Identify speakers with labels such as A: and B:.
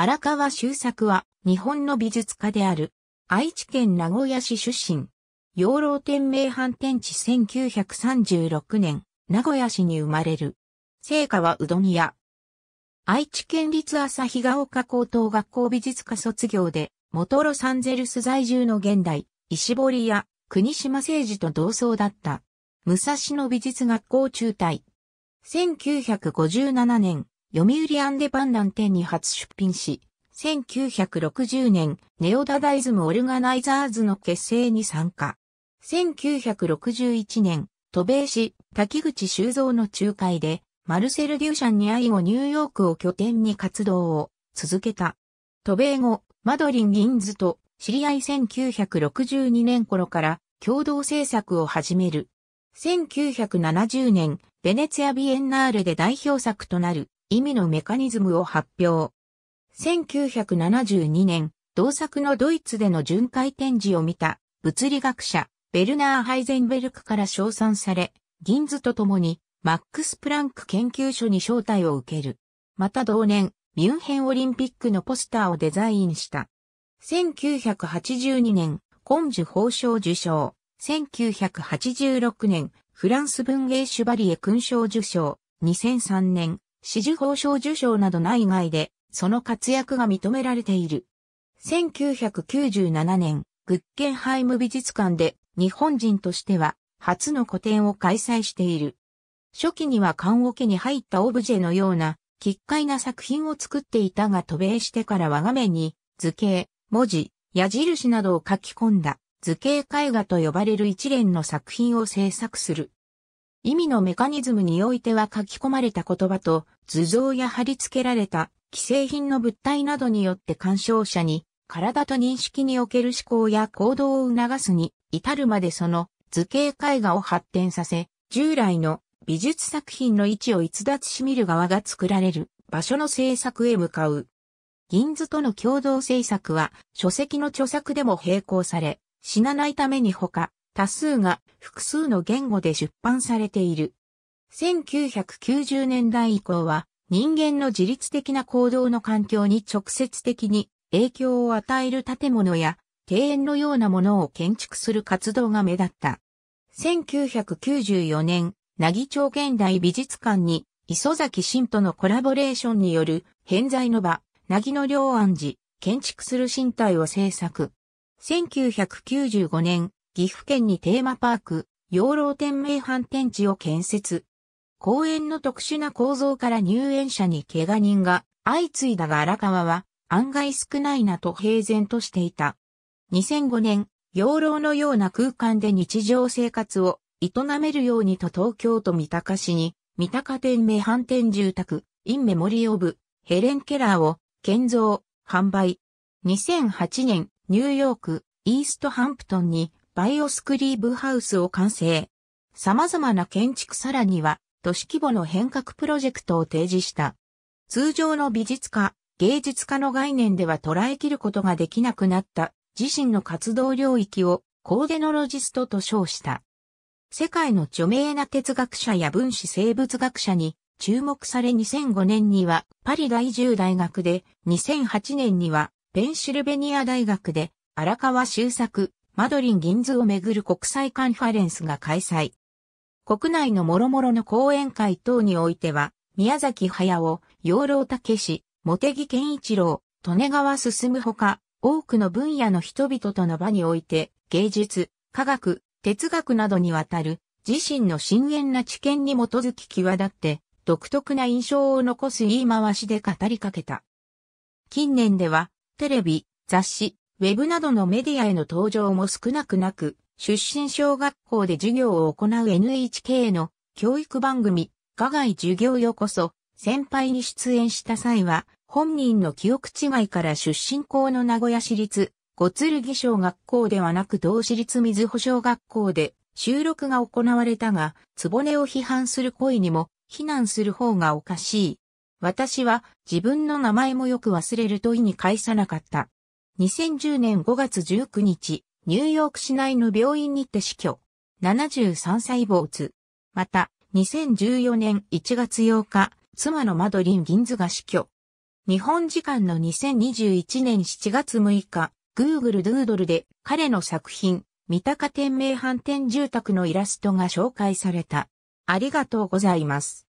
A: 荒川修作は日本の美術家である愛知県名古屋市出身。養老天命反転地1936年名古屋市に生まれる。聖火はうどん屋。愛知県立日が丘高等学校美術科卒業で、元ロサンゼルス在住の現代、石堀や国島誠治と同窓だった。武蔵野美術学校中退。1957年、読売アンデパンダン店に初出品し、1960年、ネオダダイズム・オルガナイザーズの結成に参加。1961年、渡米市、滝口修造の仲介で、マルセル・デューシャンに愛をニューヨークを拠点に活動を続けた。渡米後、マドリン・ギンズと知り合い1962年頃から共同制作を始める。1970年、ベネツィア・ビエンナールで代表作となる意味のメカニズムを発表。1972年、同作のドイツでの巡回展示を見た物理学者ベルナー・ハイゼンベルクから称賛され、銀図とともにマックス・プランク研究所に招待を受ける。また同年、ミュンヘンオリンピックのポスターをデザインした。1982年、コンジュ法賞受賞。1986年、フランス文芸シュバリエ勲章受賞。2003年、紫綬褒章受章など内外で、その活躍が認められている。1997年、グッケンハイム美術館で日本人としては初の個展を開催している。初期には棺桶に入ったオブジェのような、奇怪な作品を作っていたが渡米してからは画面に図形、文字、矢印などを書き込んだ図形絵画と呼ばれる一連の作品を制作する。意味のメカニズムにおいては書き込まれた言葉と図像や貼り付けられた既製品の物体などによって鑑賞者に体と認識における思考や行動を促すに至るまでその図形絵画を発展させ、従来の美術作品の位置を逸脱し見る側が作られる場所の制作へ向かう。銀図との共同制作は書籍の著作でも並行され、死なないために他、多数が複数の言語で出版されている。1990年代以降は人間の自律的な行動の環境に直接的に影響を与える建物や庭園のようなものを建築する活動が目立った。1994年、奈義町現代美術館に磯崎新とのコラボレーションによる偏在の場、奈義の両安寺、建築する身体を制作。1995年、岐阜県にテーマパーク、養老天命反転地を建設。公園の特殊な構造から入園者に怪我人が相次いだが荒川は案外少ないなと平然としていた。2005年、養老のような空間で日常生活を営めるようにと東京都三鷹市に三鷹天命反転住宅、インメモリオブ、ヘレン・ケラーを建造、販売。2008年、ニューヨーク、イーストハンプトンにバイオスクリーブハウスを完成。様々な建築さらには、都市規模の変革プロジェクトを提示した。通常の美術家、芸術家の概念では捉えきることができなくなった自身の活動領域をコーデノロジストと称した。世界の著名な哲学者や分子生物学者に注目され2005年にはパリ第10大学で2008年にはペンシルベニア大学で荒川修作、マドリン銀座をめぐる国際カンファレンスが開催。国内の諸々の講演会等においては、宮崎駿、養老武志、茂木健一郎、利根川進ほか、多くの分野の人々との場において、芸術、科学、哲学などにわたる、自身の深遠な知見に基づき際立って、独特な印象を残す言い回しで語りかけた。近年では、テレビ、雑誌、ウェブなどのメディアへの登場も少なくなく、出身小学校で授業を行う NHK の教育番組、課外授業よこそ、先輩に出演した際は、本人の記憶違いから出身校の名古屋市立、五木小学校ではなく同市立水穂小学校で収録が行われたが、壺を批判する声にも、非難する方がおかしい。私は自分の名前もよく忘れる問いに返さなかった。2010年5月19日、ニューヨーク市内の病院にて死去。73歳坊津。また、2014年1月8日、妻のマドリン・ギンズが死去。日本時間の2021年7月6日、Google Doodle で彼の作品、三鷹天名飯店住宅のイラストが紹介された。ありがとうございます。